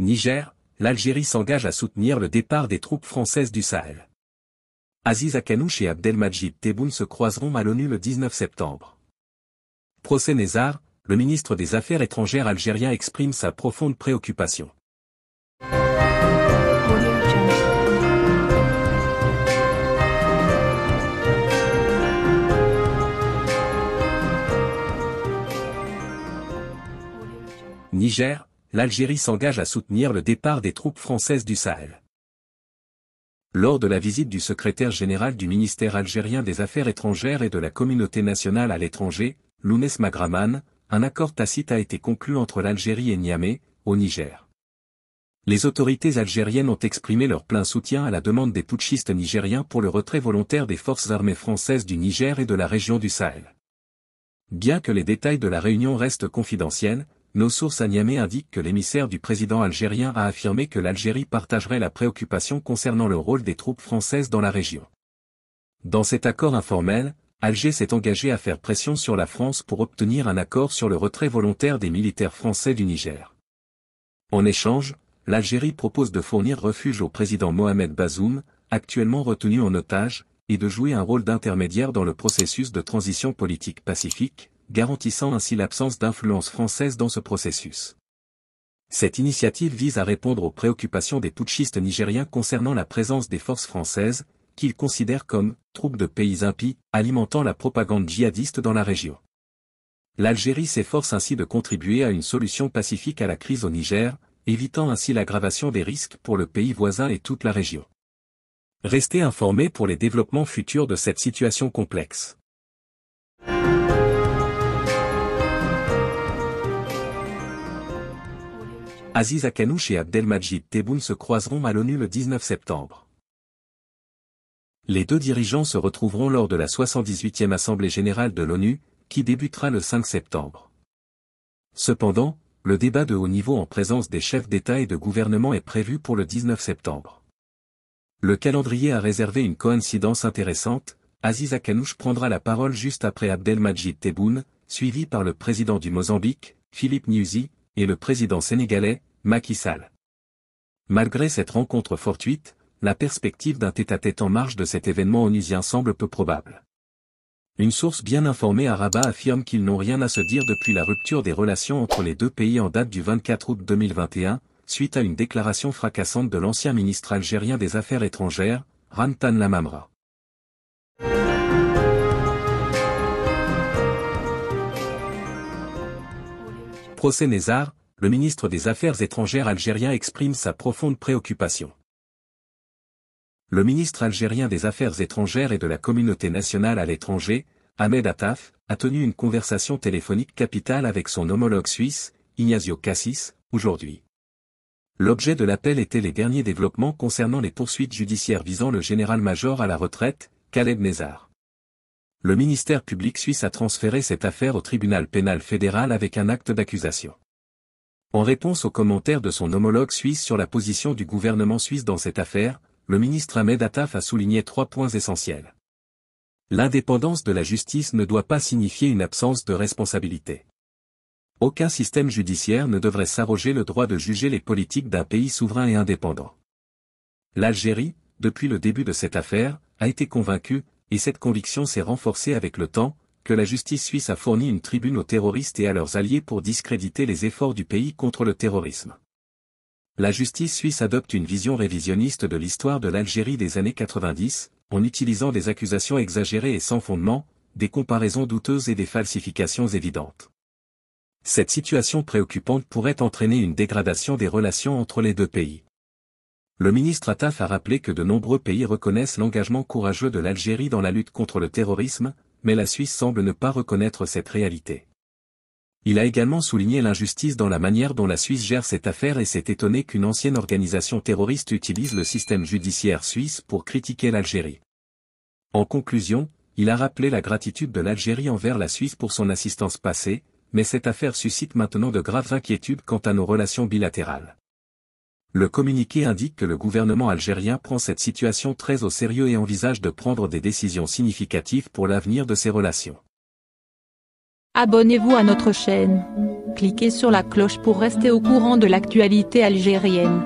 Niger, l'Algérie s'engage à soutenir le départ des troupes françaises du Sahel. Aziz Akanouch et Abdelmajid Tebboune se croiseront à l'ONU le 19 septembre. Procès Nézar, le ministre des Affaires étrangères algérien exprime sa profonde préoccupation. Niger, l'Algérie s'engage à soutenir le départ des troupes françaises du Sahel. Lors de la visite du secrétaire général du ministère algérien des Affaires étrangères et de la communauté nationale à l'étranger, Lounès Magraman, un accord tacite a été conclu entre l'Algérie et Niamey, au Niger. Les autorités algériennes ont exprimé leur plein soutien à la demande des putschistes nigériens pour le retrait volontaire des forces armées françaises du Niger et de la région du Sahel. Bien que les détails de la réunion restent confidentiels, nos sources à Niamey indiquent que l'émissaire du président algérien a affirmé que l'Algérie partagerait la préoccupation concernant le rôle des troupes françaises dans la région. Dans cet accord informel, Alger s'est engagé à faire pression sur la France pour obtenir un accord sur le retrait volontaire des militaires français du Niger. En échange, l'Algérie propose de fournir refuge au président Mohamed Bazoum, actuellement retenu en otage, et de jouer un rôle d'intermédiaire dans le processus de transition politique pacifique, garantissant ainsi l'absence d'influence française dans ce processus. Cette initiative vise à répondre aux préoccupations des putschistes nigériens concernant la présence des forces françaises, qu'ils considèrent comme « troupes de pays impies » alimentant la propagande djihadiste dans la région. L'Algérie s'efforce ainsi de contribuer à une solution pacifique à la crise au Niger, évitant ainsi l'aggravation des risques pour le pays voisin et toute la région. Restez informés pour les développements futurs de cette situation complexe. Aziz Akanouche et Abdelmajid Tebboune se croiseront à l'ONU le 19 septembre. Les deux dirigeants se retrouveront lors de la 78e Assemblée générale de l'ONU, qui débutera le 5 septembre. Cependant, le débat de haut niveau en présence des chefs d'État et de gouvernement est prévu pour le 19 septembre. Le calendrier a réservé une coïncidence intéressante, Aziz Akanouche prendra la parole juste après Abdelmajid Tebboune, suivi par le président du Mozambique, Philippe Nyusi, et le président sénégalais, Macky Sall. Malgré cette rencontre fortuite, la perspective d'un tête-à-tête en marge de cet événement onusien semble peu probable. Une source bien informée à Rabat affirme qu'ils n'ont rien à se dire depuis la rupture des relations entre les deux pays en date du 24 août 2021, suite à une déclaration fracassante de l'ancien ministre algérien des Affaires étrangères, Rantan Lamamra. Procès Nézard, le ministre des Affaires étrangères algérien exprime sa profonde préoccupation. Le ministre algérien des Affaires étrangères et de la communauté nationale à l'étranger, Ahmed Ataf, a tenu une conversation téléphonique capitale avec son homologue suisse, Ignazio Cassis, aujourd'hui. L'objet de l'appel était les derniers développements concernant les poursuites judiciaires visant le général-major à la retraite, Khaled Nezar. Le ministère public suisse a transféré cette affaire au tribunal pénal fédéral avec un acte d'accusation. En réponse aux commentaires de son homologue suisse sur la position du gouvernement suisse dans cette affaire, le ministre Ahmed Attaf a souligné trois points essentiels. L'indépendance de la justice ne doit pas signifier une absence de responsabilité. Aucun système judiciaire ne devrait s'arroger le droit de juger les politiques d'un pays souverain et indépendant. L'Algérie, depuis le début de cette affaire, a été convaincue, et cette conviction s'est renforcée avec le temps, que la justice suisse a fourni une tribune aux terroristes et à leurs alliés pour discréditer les efforts du pays contre le terrorisme. La justice suisse adopte une vision révisionniste de l'histoire de l'Algérie des années 90, en utilisant des accusations exagérées et sans fondement, des comparaisons douteuses et des falsifications évidentes. Cette situation préoccupante pourrait entraîner une dégradation des relations entre les deux pays. Le ministre Attaf a rappelé que de nombreux pays reconnaissent l'engagement courageux de l'Algérie dans la lutte contre le terrorisme, mais la Suisse semble ne pas reconnaître cette réalité. Il a également souligné l'injustice dans la manière dont la Suisse gère cette affaire et s'est étonné qu'une ancienne organisation terroriste utilise le système judiciaire suisse pour critiquer l'Algérie. En conclusion, il a rappelé la gratitude de l'Algérie envers la Suisse pour son assistance passée, mais cette affaire suscite maintenant de graves inquiétudes quant à nos relations bilatérales. Le communiqué indique que le gouvernement algérien prend cette situation très au sérieux et envisage de prendre des décisions significatives pour l'avenir de ses relations. Abonnez-vous à notre chaîne. Cliquez sur la cloche pour rester au courant de l'actualité algérienne.